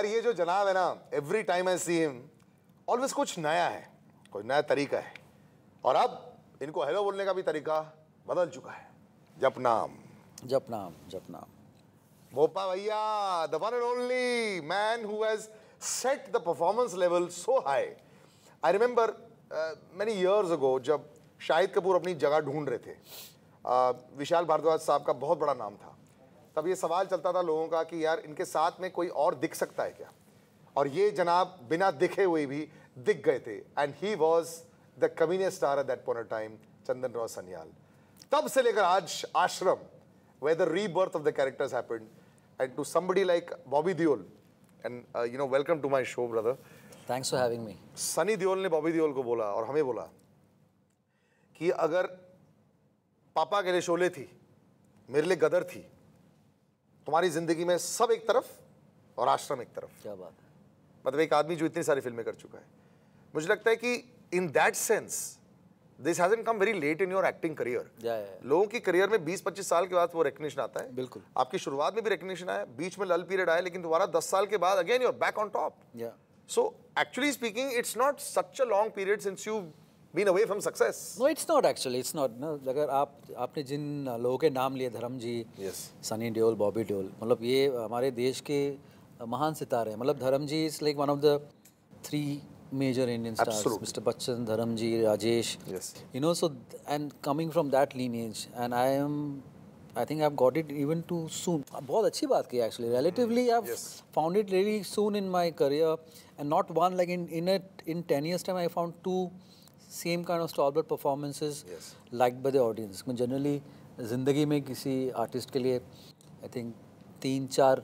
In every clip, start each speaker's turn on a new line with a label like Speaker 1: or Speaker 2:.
Speaker 1: यार ये जो जनाब है ना every time I see him always कुछ नया है कोई नया तरीका है और अब इनको हेलो बोलने का भी तरीका बदल चुका है जप नाम जप नाम जप नाम भोपा भैया the one and only man who has set the performance level so high I remember many years ago जब शाहिद कपूर अपनी जगह ढूंढ रहे थे uh, विशाल भारद्वाज साहब का बहुत बड़ा नाम था तब ये सवाल चलता था लोगों का कि यार इनके साथ में कोई और दिख सकता है क्या और ये जनाब बिना दिखे हुए भी दिख गए थे and he was the communist star at that point time Chandan Rao Sanyal तब से लेकर आज आश्रम where the rebirth of the characters happened. And to somebody like Bobby Deol, and uh, you know, welcome to my show, brother. Thanks for having me. Sunny Deol ने Bobby Deol को बोला और हमें बोला कि अगर पापा के लिए शोले थी मेरे लिए गदर थी तुम्हारी जिंदगी में सब एक तरफ और आश्रम एक तरफ क्या बात है मतलब एक आदमी जो इतनी सारी फिल्में कर चुका है मुझे लगता है कि in that sense this hasn't come very late in your acting career लोगों की करियर में 20-25 साल के बाद वो रिकग्निशन आता है बिल्कुल आपकी शुरुआत में भी रिकग्निशन आया बीच में लल पीरियड आया लेकिन दोबारा 10 साल के बाद again you're back on top so actually speaking it's not such a long period since you been away from success
Speaker 2: no it's not actually it's not ना अगर आप आपने जिन लोगों के नाम लिए धर्म जी yes. सनी डियोल बॉबी डियोल मतलब ये हमारे देश के महान सितारे हैं मतलब Dharam ji is like one of the three major Indian stars, Absolutely. Mr. Bachchan, Dharamji, Rajesh. Yes. You know, so and coming from that lineage, and I am, I think I've got it even too soon. बहुत अच्छी बात की actually. Relatively, mm. I've yes. found it really soon in my career, and not one like in in a, in ten years time I found two. Same kind of stall performances yes. liked by the audience. I mean, generally, जिंदगी में किसी artist के लिए I think तीन चार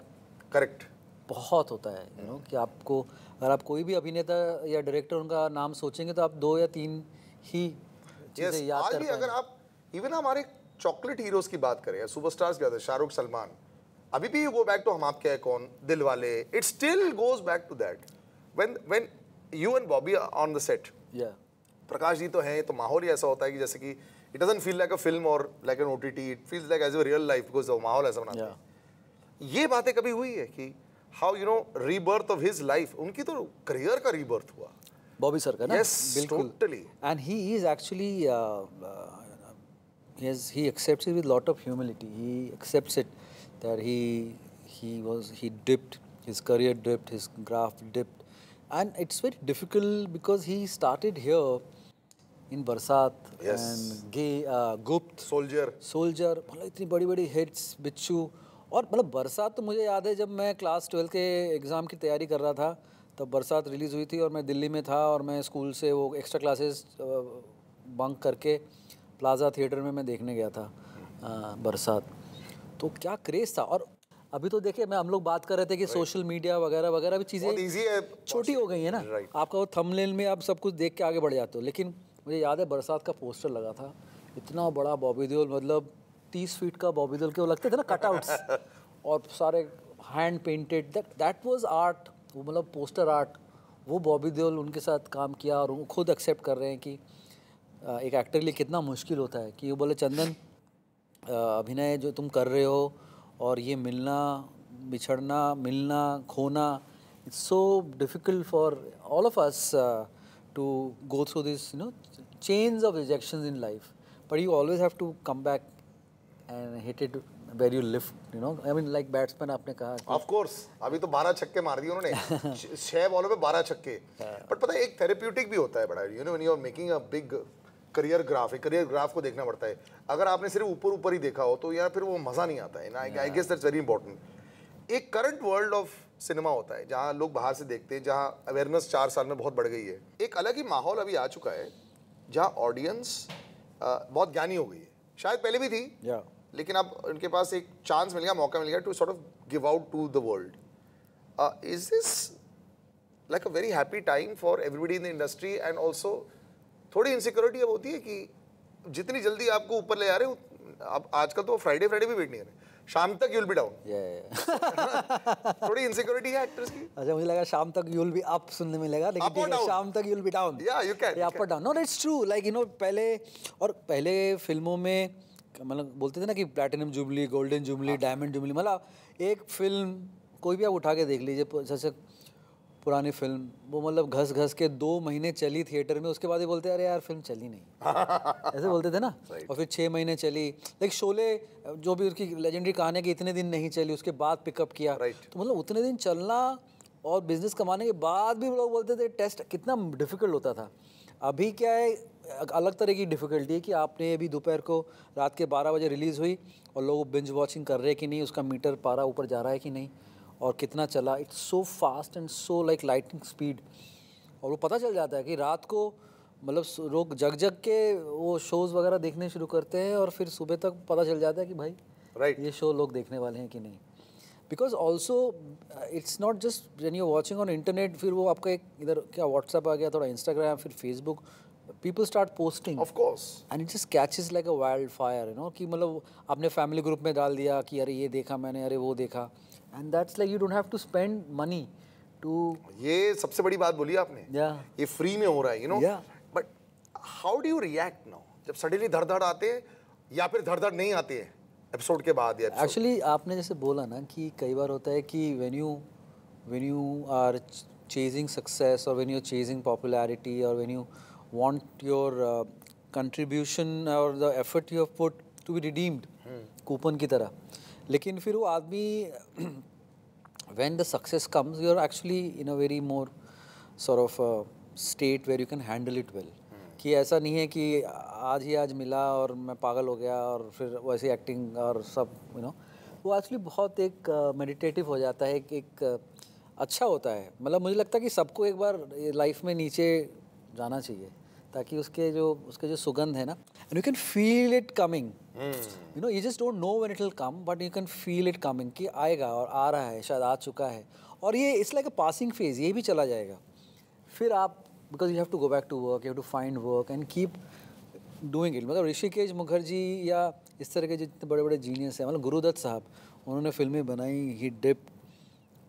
Speaker 2: correct बहुत होता है यू नो कि आपको अगर आप कोई भी अभिनेता या डायरेक्टर उनका नाम सोचेंगे तो आप दो या तीन ही
Speaker 1: yes, याद कर भी अगर आप इवन हमारे चॉकलेट हीरोज की बात करें सुपरस्टार्स की बात शाहरुख सलमान अभी भी गो बैक टू हम आपके है कौन दिल वाले it still goes back to that when when you and Bobby on the set या प्रकाश जी तो हैं तो माहौल ही ऐसा होता है कि जैसे कि it doesn't feel like a film और like an O T T it feels like as a real life because माहौल ऐसा बनाता है ये बातें कभी हुई है कि how you know rebirth of his life उनकी तो करियर का रीबर्थ हुआ
Speaker 2: बॉबी सर का ना yes, बिल्कुल totally. and he is actually uh, uh, yes he accepts it with lot of humility he accepts it that he he was he dipped his career dipped his graph dipped and it's very difficult because he started here इन बरसात गुप्त soldier soldier मतलब इतनी बड़ी बड़ी hits बिच्छू और मतलब बरसात तो मुझे याद है जब मैं क्लास ट्वेल्थ के एग्ज़ाम की तैयारी कर रहा था तब बरसात रिलीज़ हुई थी और मैं दिल्ली में था और मैं स्कूल से वो एक्स्ट्रा क्लासेस बंक करके प्लाजा थिएटर में मैं देखने गया था बरसात uh, तो क्या क्रेज़ था और अभी तो देखिए मैं हम लोग बात कर रहे थे कि सोशल मीडिया वगैरह वगैरह भी चीज़ें छोटी हो गई है ना आपका वो थंबनेल में आप सब कुछ देख के आगे बढ़ जाते हो लेकिन मुझे याद है बरसात का पोस्टर लगा था इतना बड़ा बॉबी देओल मतलब तीस फीट का बॉबी देओल के लगते थे ना कटआउट्स और सारे hand painted that that was art वो मतलब पोस्टर आर्ट वो बॉबी देओल उनके साथ काम किया और वो खुद एक्सेप्ट कर रहे हैं कि एक एक्टर के लिए कितना मुश्किल होता है कि वो बोले चंदन अभिनय जो तुम कर रहे हो और ये मिलना बिछड़ना मिलना खोना it's so difficult for all of us to go through this, you know, chains of rejections in life. But you always have to come back and hit it where you lift, you know. I mean, like batsman आपने
Speaker 1: कहा. Of course, अभी तो 12 छक्के मार दिए उन्होंने. छह बॉलों पे 12 छक्के. But पता है एक therapeutic भी होता है बड़ा. You know, when you are making a big career graph है करियर ग्राफ को देखना पड़ता है अगर आपने सिर्फ ऊपर ऊपर ही देखा हो तो यार फिर वो मज़ा नहीं आता है ना I guess that's very important एक करंट वर्ल्ड ऑफ सिनेमा होता है जहाँ लोग बाहर से देखते हैं जहाँ अवेयरनेस चार साल में बहुत बढ़ गई है एक अलग ही माहौल अभी आ चुका है जहाँ ऑडियंस बहुत ज्ञानी हो गई है शायद पहले भी थी yeah. लेकिन अब उनके पास एक चांस मिल गया मौका मिल गया to sort of give out to the world is this like a very happy time for everybody in the industry and also थोड़ी इनसिक्योरिटी अब होती है कि जितनी जल्दी आपको ऊपर ले आ रहे हो आप आजकल तो फ्राइडे फ्राइडे भी वेट नहीं कर रहे शाम तक यूल बी डाउन थोड़ी इनसिक्योरिटी है
Speaker 2: एक्ट्रेस की अच्छा मुझे लगा शाम तक यूल बी अप सुनने मिलेगा लेकिन शाम तक यूल बी डाउन या यू कैन अप और down no it's true like you know पहले और पहले फिल्मों में मतलब बोलते थे ना कि platinum jubilee golden jubilee diamond jubilee मतलब एक फिल्म कोई भी आप उठा के देख लीजिए जैसे पुरानी फिल्म वो मतलब घस घस के दो महीने चली थिएटर में उसके बाद ही बोलते अरे यार फिल्म चली नहीं ऐसे बोलते थे ना और फिर छः महीने चली लाइक शोले जो भी उसकी लेजेंडरी कहानी कि इतने दिन नहीं चली उसके बाद पिकअप किया तो मतलब उतने दिन चलना और बिजनेस कमाने के बाद भी लोग बोलते थे टेस्ट कितना डिफ़िकल्ट होता था अभी क्या है अलग तरह की डिफ़िकल्टी है कि आपने अभी दोपहर को रात के बारह बजे रिलीज़ हुई और लोग बिंज वॉचिंग कर रहे हैं कि नहीं उसका मीटर पारा ऊपर जा रहा है कि नहीं और कितना चला it's so fast and so like lighting speed और वो पता चल जाता है कि रात को मतलब लोग जग जग के वो शोज़ वगैरह देखने शुरू करते हैं और फिर सुबह तक पता चल जाता है कि भाई राइट right. ये शो लोग देखने वाले हैं कि नहीं because also it's not just when you watching on internet फिर वो आपका एक इधर क्या व्हाट्सअप आ गया थोड़ा इंस्टाग्राम फिर Facebook people start posting of course and it just is like a wild fire you know कि मतलब अपने फैमिली ग्रुप में डाल दिया कि अरे ये देखा मैंने अरे वो देखा and that's like you don't have to spend money to
Speaker 1: ये सबसे बड़ी बात बोली आपने या ये फ्री में हो रहा है you know but how do you react now जब सडनली धड़ धड़ आते हैं या फिर धड़ धड़ नहीं आते हैं एपिसोड के बाद या एक्चुअली
Speaker 2: आपने जैसे बोला ना कि कई बार होता है कि when you when you are chasing success और when you are chasing popularity और when you want your contribution और the effort you have put to be redeemed coupon की तरह लेकिन फिर वो आदमी the success comes you are actually in a very more sort of state where you can handle it well कि ऐसा नहीं है कि आज ही आज मिला और मैं पागल हो गया और फिर वैसे एक्टिंग और सब यू नो वो एक्चुअली बहुत एक मेडिटेटिव uh, हो जाता है एक uh, अच्छा होता है मतलब मुझे लगता है कि सबको एक बार लाइफ में नीचे जाना चाहिए ताकि उसके जो उसके जो सुगंध है ना and you can feel it coming you know you just don't know when it will come but you can feel it coming कि आएगा और आ रहा है शायद आ चुका है और ये it's like a passing phase ये भी चला जाएगा फिर आप because you have to go back to work you have to find work and keep doing it मतलब ऋषिकेश मुखर्जी या इस तरह के जितने बड़े बड़े जीनियस हैं मतलब गुरुदत्त साहब उन्होंने फिल्में बनाई ही डिप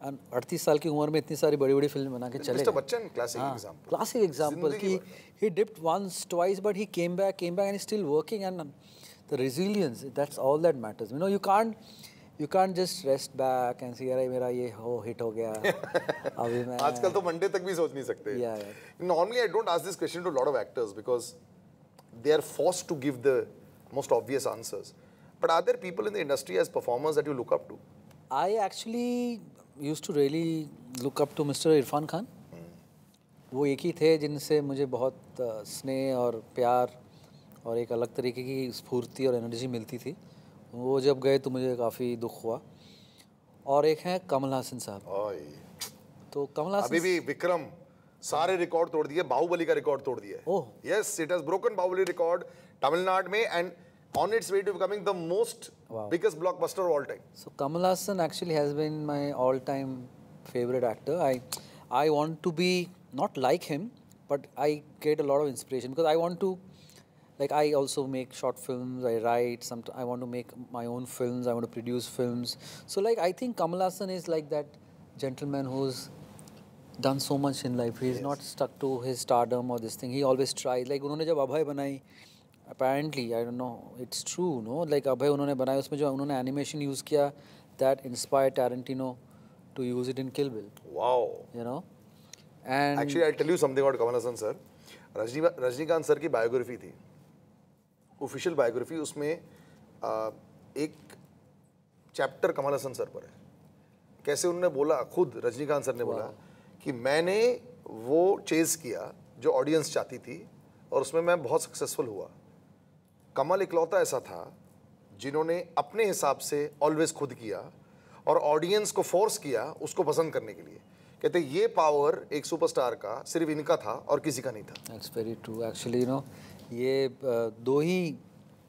Speaker 2: अड़तीस साल की उम्र में इतनी सारी बड़ी बड़ी फिल्म बना के चले Bachchan classic example classic example कि he dipped once twice but he came back came back and still working and the resilience that's all that matters you know you can't you can't just rest back and see अरे मेरा ये हो hit हो गया अभी मैं आजकल
Speaker 1: तो मंडे तक भी सोच नहीं सकते normally I don't ask this question to lot of actors because they are force to give the most obvious answers but are there people in the industry as performers that you look up to
Speaker 2: I actually use to really look up to mister Irfan Khan वो एक ही थे जिनसे मुझे बहुत स्नेह और प्यार और एक अलग तरीके की स्फूर्ति और एनर्जी मिलती थी वो जब गए तो मुझे काफ़ी दुख हुआ और एक है कमल हासन
Speaker 1: साहब तो कमल हासन अभी भी विक्रम सारे रिकॉर्ड तोड़ दिए बाहुबली का रिकॉर्ड तोड़ दिया oh yes it has broken Baahubali record Tamil Nadu में and on its way to becoming the most wow. biggest blockbuster of all time. So
Speaker 2: Kamal Hassan actually has been my all-time favorite actor. I I want to be not like him, but I get a lot of inspiration because I want to like I also make short films, I write, some I want to make my own films, I want to produce films. So like I think Kamal Hassan is like that gentleman who's done so much in life. He's yes. not stuck to his stardom or this thing. He always tries. Like उन्होंने जब अभय बनाई apparently I don't know it's true no like Abhay उन्होंने बनाया उसमें जो उन्होंने animation use किया that inspire Tarantino to use it in
Speaker 1: Kill Bill wow you know and actually I tell you something about Kamal Haasan sir Rajinikanth sir की biography थी official biography उसमें एक चैप्टर कमल हसन सर पर है कैसे उन्होंने बोला खुद रजनीकांत सर ने बोला कि मैंने वो चेज़ किया जो ऑडियंस चाहती थी और उसमें मैं बहुत सक्सेसफुल हुआ कमल इकलौता ऐसा था जिन्होंने अपने हिसाब से ऑलवेज खुद किया और ऑडियंस को फोर्स किया उसको पसंद करने के लिए कहते ये पावर एक सुपरस्टार का सिर्फ इनका था और किसी का नहीं था it's very true actually you know ये दो ही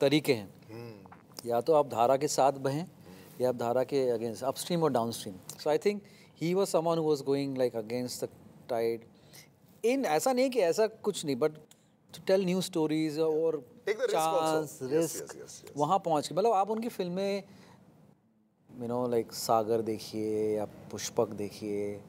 Speaker 1: तरीके हैं
Speaker 2: hmm. या तो आप धारा के साथ बहें hmm. या आप धारा के अगेंस्ट अपस्ट्रीम और downstream so I think he was someone who was going like against the tide in ऐसा नहीं कि ऐसा कुछ नहीं but to tell new stories और चांस रिस्क वहाँ पहुँच के मतलब आप उनकी फिल्में यू नो लाइक सागर देखिए
Speaker 1: या पुष्पक
Speaker 2: देखिए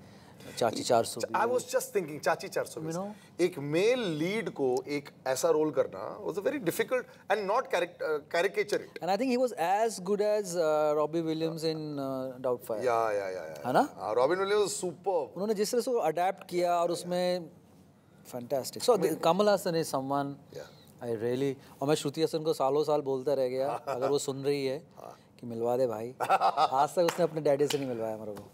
Speaker 2: चाची चार सौ आई वॉज
Speaker 1: जस्ट थिंकिंग चाची चार सौ नो एक मेल लीड को एक ऐसा रोल करना was a very difficult and not caricature
Speaker 2: and I think he was as good as Robbie Williams in Doubtfire या या या है ना
Speaker 1: रॉबिन विलियम्स
Speaker 2: सुपर उन्होंने जिस तरह से अडेप्ट किया और उसमें Fantastic. So I mean, Kamal Hassan is someone yeah. I really और मैं श्रुति हसन को सालों साल बोलता रह गया अगर वो सुन रही है कि मिलवा दे भाई
Speaker 1: आज तक उसने अपने डैडी से नहीं मिलवाया मेरे को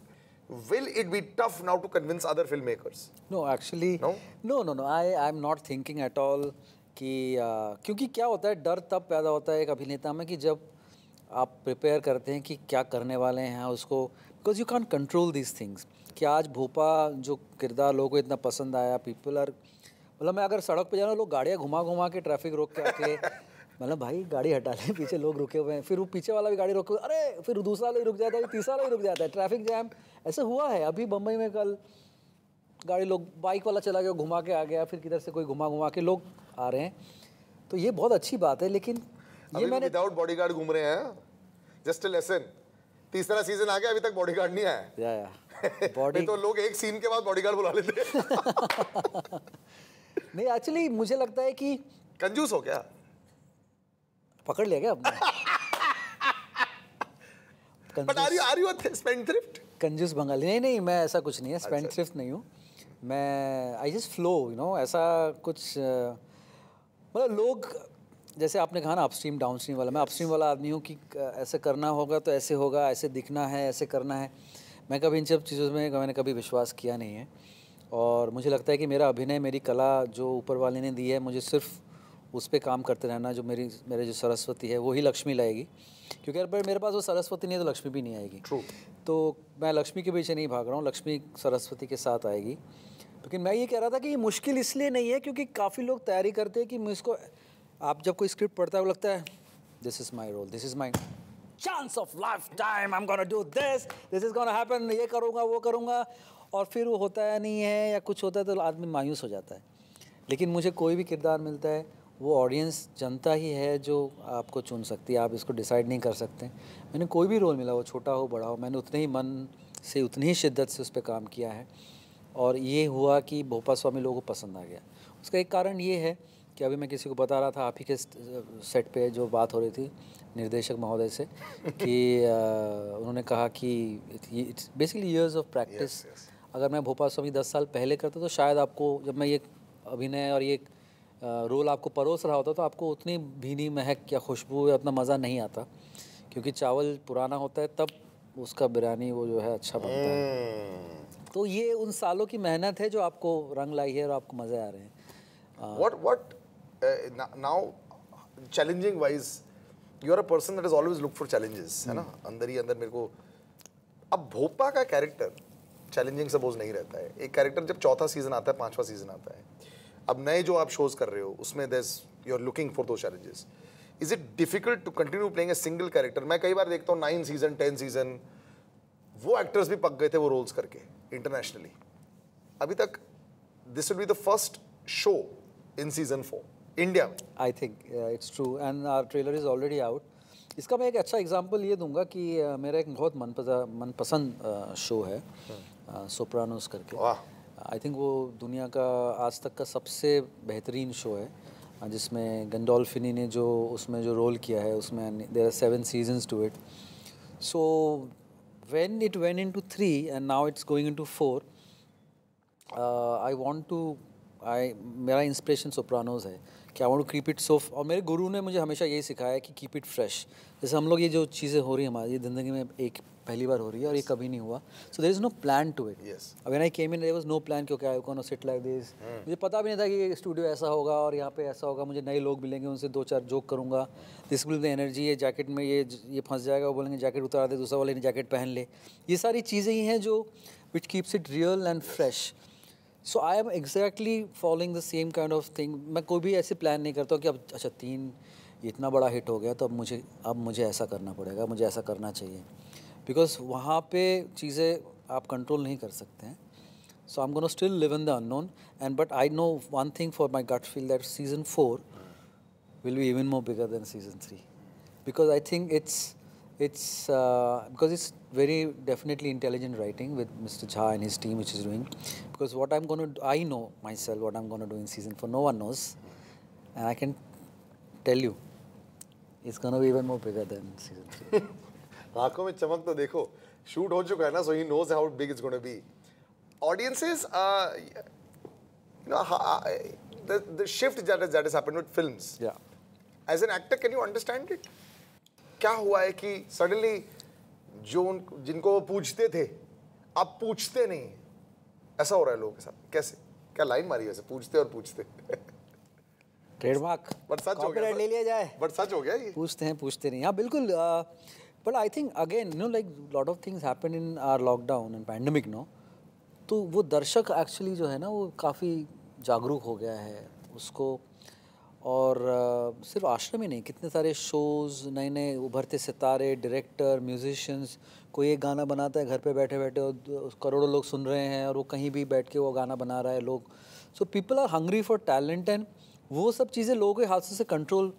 Speaker 1: will it be tough now to convince other filmmakers
Speaker 2: no actually no no no, no. i i'm not thinking at all कि uh, क्योंकि क्या होता है डर तब पैदा होता है एक अभिनेता में कि जब आप प्रिपेयर करते हैं कि क्या करने वाले हैं उसको because you can't control these things कि आज भोपा जो किरदार लोगों को इतना पसंद आया पीपल आर मतलब मैं अगर सड़क पे जाना लोग गाड़ियाँ घुमा घुमा के ट्रैफिक रोक के आके मतलब भाई गाड़ी हटा ले पीछे लोग रुके हुए हैं फिर वो पीछे वाला भी गाड़ी रोके अरे फिर दूसरा लोग रुक जाता है तीसरा लोग रुक जाता है ट्रैफिक जैम ऐसे हुआ है अभी बम्बई में कल गाड़ी लोग बाइक वाला चला गया घुमा के आ गया फिर किधर से कोई घुमा घुमा के लोग आ रहे हैं तो ये बहुत अच्छी बात है लेकिन ये
Speaker 1: तो मैंने विदाउट बॉडीगार्ड घूम रहे हैं जस्ट अ लेसन तीसरा सीजन आ गया अभी तक बॉडीगार्ड नहीं
Speaker 2: आया बॉडी तो
Speaker 1: लोग एक सीन के बाद बॉडीगार्ड बुला लेते नहीं एक्चुअली मुझे लगता है कि कंजूस हो गया पकड़ लिया क्या
Speaker 2: कंजूस बंगाली नहीं नहीं मैं ऐसा कुछ नहीं है स्पेंड अच्छा। थ्रिफ्ट नहीं हूँ मैं I just flow you know ऐसा कुछ मतलब लोग जैसे आपने कहा ना अपस्ट्रीम डाउनस्ट्रीम वाला मैं अपस्ट्रीम वाला आदमी हूँ कि ऐसे करना होगा तो ऐसे होगा ऐसे दिखना है ऐसे करना है मैं कभी इन सब चीज़ों में मैंने कभी विश्वास किया नहीं है और मुझे लगता है कि मेरा अभिनय मेरी कला जो ऊपर वाले ने दी है मुझे सिर्फ उस पर काम करते रहना जो मेरी मेरे जो सरस्वती है वही लक्ष्मी लाएगी क्योंकि अगर मेरे पास वो सरस्वती नहीं है तो लक्ष्मी भी नहीं आएगी True. तो मैं लक्ष्मी के पीछे नहीं भाग रहा हूँ लक्ष्मी सरस्वती के साथ आएगी लेकिन मैं ये कह रहा था कि ये मुश्किल इसलिए नहीं है क्योंकि काफ़ी लोग तैयारी करते हैं कि मुझको आप जब कोई स्क्रिप्ट पढ़ता है वो लगता है this is my role this is my chance of lifetime I am gonna do this this is gonna happen ये करूंगा वो करूँगा और फिर वो होता है नहीं है या कुछ होता है तो आदमी मायूस हो जाता है लेकिन मुझे कोई भी किरदार मिलता है वो ऑडियंस जनता ही है जो आपको चुन सकती है आप इसको डिसाइड नहीं कर सकते मैंने कोई भी रोल मिला वो छोटा हो बड़ा हो मैंने उतने ही मन से उतनी ही शिद्दत से उस पर काम किया है और ये हुआ कि भोपाल स्वामी लोगों को पसंद आ गया उसका एक कारण ये है कि अभी मैं किसी को बता रहा था आप ही के सेट पे जो बात हो रही थी निर्देशक महोदय से कि उन्होंने कहा कि it's basically years of practice अगर मैं भोपाल स्वामी दस साल पहले करता तो शायद आपको जब मैं ये अभिनय और ये रोल आपको परोस रहा होता तो आपको उतनी भीनी महक या खुशबू या उतना मज़ा नहीं आता क्योंकि चावल पुराना होता है तब उसका बिरयानी वो जो है अच्छा बनता है hmm. तो ये उन सालों की मेहनत है जो आपको रंग लाई है और आपको मज़े आ रहे
Speaker 1: हैं what what now challenging wise you are a person that is always look for challenges है ना hmm. अंदर ही अंदर मेरे को अब भोपा का कैरेक्टर चैलेंजिंग सपोज नहीं रहता है एक कैरेक्टर जब चौथा सीजन आता है पांचवा सीजन आता है अब नए जो आप शोज कर रहे हो उसमें दस यू आर लुकिंग फॉर दो challenges is it difficult to continue playing a single character मैं कई बार देखता हूँ नाइन सीजन टेन सीजन वो एक्टर्स भी पक गए थे वो रोल्स करके इंटरनेशनली अभी तक this will be the first show in season four
Speaker 2: India में I
Speaker 1: think it's true and our trailer is already
Speaker 2: out इसका मैं एक अच्छा एग्जांपल ये दूंगा कि uh, मेरा एक बहुत मनपसंद मनपसंद uh, शो है सोप्रानोस hmm. uh, करके आई थिंक वो दुनिया का आज तक का सबसे बेहतरीन शो है जिसमें गंडोल्फिनी ने जो उसमें जो रोल किया है उसमें there are seven seasons to it so it went in two three and now it's going into four I want to I मेरा इंस्परेशन सोप्रानोज है कि I want to keep it so और मेरे गुरु ने मुझे हमेशा यही सिखाया कि कीप इट फ्रेश जैसे हम लोग ये जो चीज़ें हो रही है हमारी ज़िंदगी में एक पहली बार हो रही है और ये कभी नहीं हुआ so there is no plan to it yes अगर I came in there was no plan क्योंकि I can sit like this मुझे पता भी नहीं था कि स्टूडियो ऐसा होगा और यहाँ पे ऐसा होगा मुझे नए लोग मिलेंगे उनसे दो चार जोक करूँगा दिस विल द एनर्जी ये जैकेट में ये ये फंस जाएगा वो बोलेंगे जैकेट उतार दे दूसरा वाले जैकेट पहन ले ये सारी चीज़ें ही हैं जो which keeps it real and fresh so I am exactly following the same kind of thing मैं कोई भी ऐसे प्लान नहीं करता कि अब अच्छा तीन इतना बड़ा हिट हो गया तो अब मुझे अब मुझे ऐसा करना पड़ेगा मुझे ऐसा करना चाहिए बिकॉज वहाँ पे चीज़ें आप कंट्रोल नहीं कर सकते हैं so I am gonna still live in the unknown and but I know one thing for my gut feel that season four will be even more bigger than season three because I think it's It's uh, because it's very definitely intelligent writing with Mr. Jha and his team, which is doing. Because what I'm going to, I know myself what I'm going to do in season four. No one knows, and I can tell you, it's going to be even more bigger than season three.
Speaker 1: आंखों में चमक तो देखो shoot हो चुका so he knows how big it's going to be. Audiences, audiences uh, you know, uh, the, the shift that has, that has happened with films. Yeah. As an actor, can you understand it? क्या हुआ है कि suddenly जो उन जिनको वो पूछते थे अब पूछते नहीं ऐसा हो रहा है लोगों के साथ कैसे क्या लाइन मारी वैसे पूछते और पूछते ट्रेडमार्क बरसात हो गया ले लिया जाए बरसात हो गया ये
Speaker 2: पूछते हैं पूछते नहीं हाँ बिल्कुल but I think again no like lot of things happen in our lockdown and pandemic no तो वो दर्शक एक्चुअली जो है ना वो काफ़ी जागरूक हो गया है उसको और आ, सिर्फ आश्रम ही नहीं कितने सारे शोज़ नए नए उभरते सितारे डायरेक्टर म्यूजिशंस कोई एक गाना बनाता है घर पे बैठे बैठे और करोड़ों लोग सुन रहे हैं और वो कहीं भी बैठ के वो गाना बना रहा है लोग so people are hungry for talent and वो सब चीज़ें लोगों के हाथों से कंट्रोल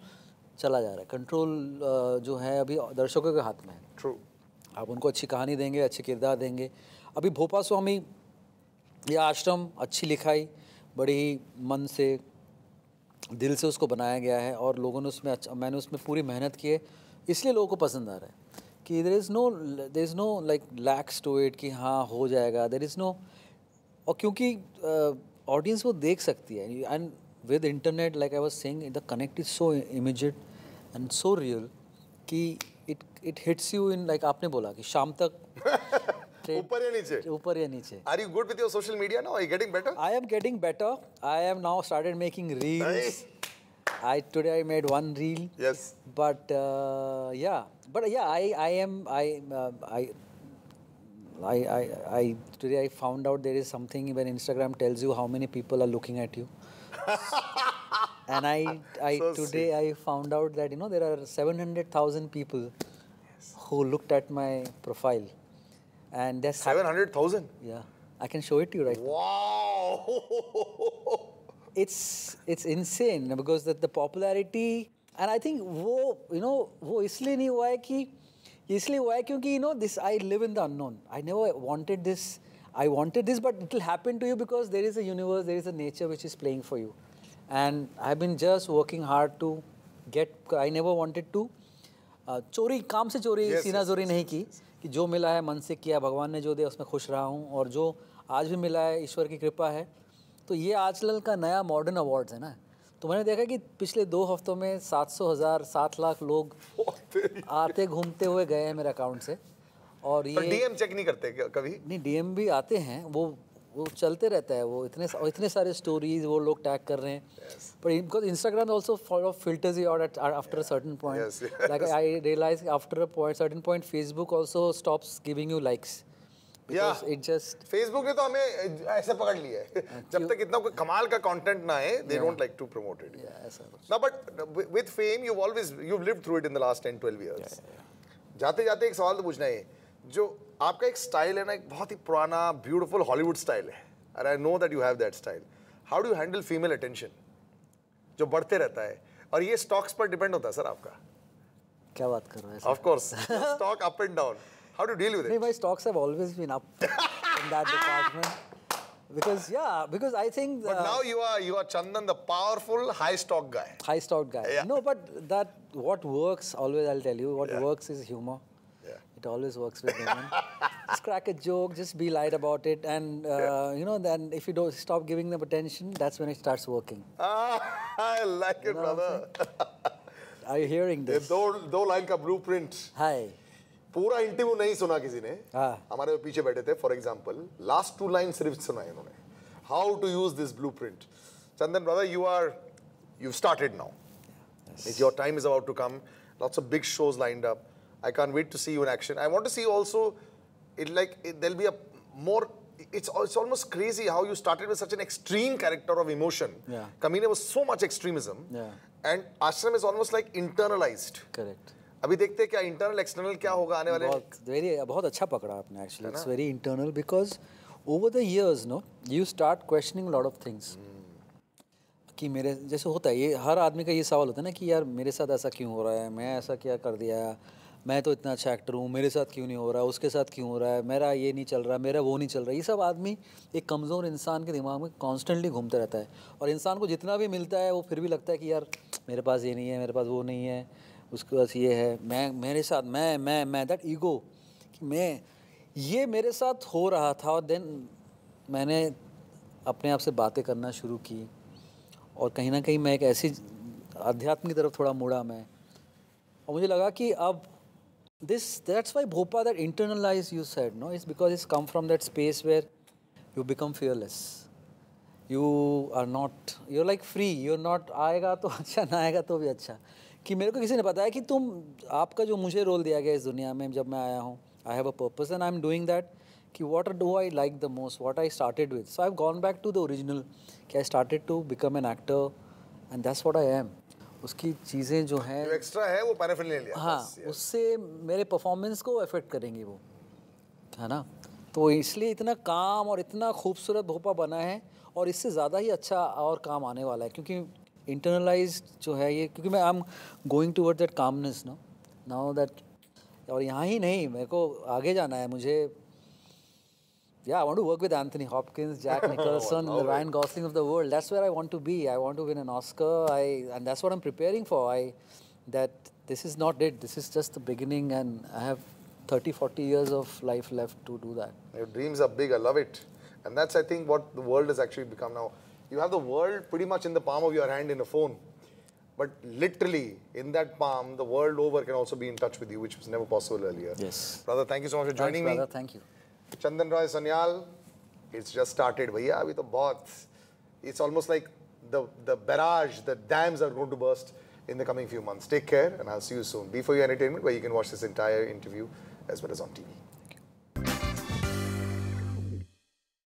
Speaker 2: चला जा रहा है कंट्रोल जो है अभी दर्शकों के हाथ में है ट्रू आप उनको अच्छी कहानी देंगे अच्छे किरदार देंगे अभी भोपा स्वामी या आश्रम अच्छी लिखाई बड़ी मन से दिल से उसको बनाया गया है और लोगों ने उसमें अच्छा मैंने उसमें पूरी मेहनत की है इसलिए लोगों को पसंद आ रहा है कि there is no there is no like lacks to it कि हाँ हो जाएगा देर इज़ नो और क्योंकि ऑडियंस uh, वो देख सकती है and with internet like I was saying the connect is so immediate and so real कि it it hits you in like आपने बोला कि शाम तक ऊपर या नीचे ऊपर या नीचे are you good with your social media now are you getting better I am getting better I have now started making reels I today I made one reel. Yes. But uh, yeah, but yeah, I I am I uh, I I, I, I today I found out there is something when Instagram tells you how many people are looking at you. and I, I so today sweet. I found out that you know there are 700,000 people yes. who looked at my profile. And that's 700,000? Yeah. I can show it to you right wow. now. Wow! it's, it's insane because the, the popularity, and I think वो you know वो इसलिए नहीं हुआ है कि इसलिए you know this I live in the unknown. I never wanted this. I wanted this, but it will happen to you because there is a universe, there is a nature which is playing for you. And I've been just working hard to get. I never wanted to. Uh, चोरी काम से चोरी yes, सीना yes, yes, yes, yes. कि जो मिला है मन से किया भगवान ने जो दिया उसमें खुश रहा हूँ और जो आज भी मिला है ईश्वर की कृपा है तो ये आजकल का नया मॉडर्न अवार्ड्स है ना तो मैंने देखा कि पिछले दो हफ्तों में सात सौ हज़ार सात लाख लोग आते घूमते हुए गए हैं मेरे अकाउंट से और ये डीएम
Speaker 1: चेक नहीं करते कभी
Speaker 2: नहीं डीएम भी आते हैं वो वो चलते रहता है वो इतने सा, इतने सारे स्टोरीज वो लोग टैग कर रहे हैं but Instagram also follow of filters और after certain point like I realise after point certain point Facebook also stops giving you likes
Speaker 1: it just Facebook ने तो हमें ऐसे पकड़ लिया है हाँ, जब तक इतना कोई कमाल का कंटेंट ना आए they don't like to promote it ना but with fame you always you live through it in the last ten twelve years जाते जाते एक सवाल तो पूछना है जो आपका एक स्टाइल है ना एक बहुत ही पुराना ब्यूटीफुल हॉलीवुड स्टाइल है और I know that you have that style how do handle female attention जो बढ़ते रहता है और ये स्टॉक्स पर डिपेंड होता है सर आपका
Speaker 2: क्या बात कर रहे हैं of course
Speaker 1: stock up and down how do deal with it my stocks have always been up in that department because yeah because i think but uh, now you are you are chandan the powerful high stock guy high stock guy yeah. no but that what works always
Speaker 2: i'll tell you what yeah. works is humor always works with women. just crack a joke, just be light about it, and uh, yeah. you know, then if you don't stop giving them attention, that's when it starts working.
Speaker 1: Ah, I like you it, brother. Are you hearing this? दो दो line का blueprint. हाय। पूरा interview नहीं सुना किसी ने
Speaker 2: हमारे
Speaker 1: पीछे बैठे थे for example last two line सिर्फ सुनाए उन्होंने how to use this blueprint Chandan brother you are you started now It's your time is about to come. Lots of big shows lined up. I can't wait to see you in action. I want to see also, it like it, there'll be a more. It's it's almost crazy how you started with such an extreme character of emotion. Yeah. Kamine was so much extremism. Yeah. And Ashram is almost like internalized. Correct. अभी देखते हैं क्या internal external क्या होगा आने वाले बहुत
Speaker 2: very बहुत अच्छा पकड़ा आपने actually it's very internal because over the years no you start questioning lot of things कि मेरे जैसे होता है ये हर आदमी का ये सवाल होता है ना कि यार मेरे साथ ऐसा क्यों हो रहा है मैं ऐसा क्या कर दिया मैं तो इतना अच्छा एक्टर हूँ मेरे साथ क्यों नहीं हो रहा है उसके साथ क्यों हो रहा है मेरा ये नहीं चल रहा मेरा वो नहीं चल रहा ये सब आदमी एक कमज़ोर इंसान के दिमाग में कॉन्स्टेंटली घूमता रहता है और इंसान को जितना भी मिलता है वो फिर भी लगता है कि यार मेरे पास ये नहीं है मेरे पास वो नहीं है उसके पास ये है मैं मेरे साथ मैं मैं मैं दैट ईगो कि मैं ये मेरे साथ हो रहा था और देन मैंने अपने आप से बातें करना शुरू की और कहीं ना कहीं मैं एक ऐसी अध्यात्म की तरफ थोड़ा मुड़ा मैं और मुझे लगा कि अब This that's why Bhopa that internalized you said no it's because it's come from that space where you become fearless. You are not you're like free you're not आएगा तो अच्छा ना आएगा तो भी अच्छा कि मेरे को किसी ने बताया कि तुम आपका जो मुझे रोल दिया गया इस दुनिया में जब मैं आया हूँ I have a purpose and I am doing that कि what do I like the most what I started with so I have gone back to the original कि I started to become an actor and that's what I am उसकी चीज़ें जो हैं जो
Speaker 1: extra है वो paraffin ले लिया
Speaker 2: हाँ उससे मेरे परफॉर्मेंस को अफेक्ट करेंगी वो है ना तो इसलिए इतना काम और इतना खूबसूरत भोपा बना है और इससे ज़्यादा ही अच्छा और काम आने वाला है क्योंकि इंटरनलाइज जो है ये क्योंकि मैं I am going toward that calmness no now that और यहाँ ही नहीं मेरे को आगे जाना है मुझे yeah, I want to work with Anthony Hopkins, Jack oh, Nicholson, oh, the Ryan Gosling of the world. That's where I want to be. I want to win an Oscar. I and that's what I'm preparing for. I that this is not it. This is just the beginning, and I have 30, 40 years of life left to do that.
Speaker 1: Your dreams are big. I love it, and that's I think what the world has actually become now. You have the world pretty much in the palm of your hand in a phone. But literally, in that palm, the world over can also be in touch with you, which was never possible earlier. Yes. Brother, thank you so much for joining Thanks, me. Brother, thank you. Chandan Roy Sanyal, it's just started. Bhaiya, abhi to It's almost like the, the barrage, the dams are going to burst in the coming few months. Take care and I'll see you soon. b your Entertainment, where you can watch this entire interview as well as on TV.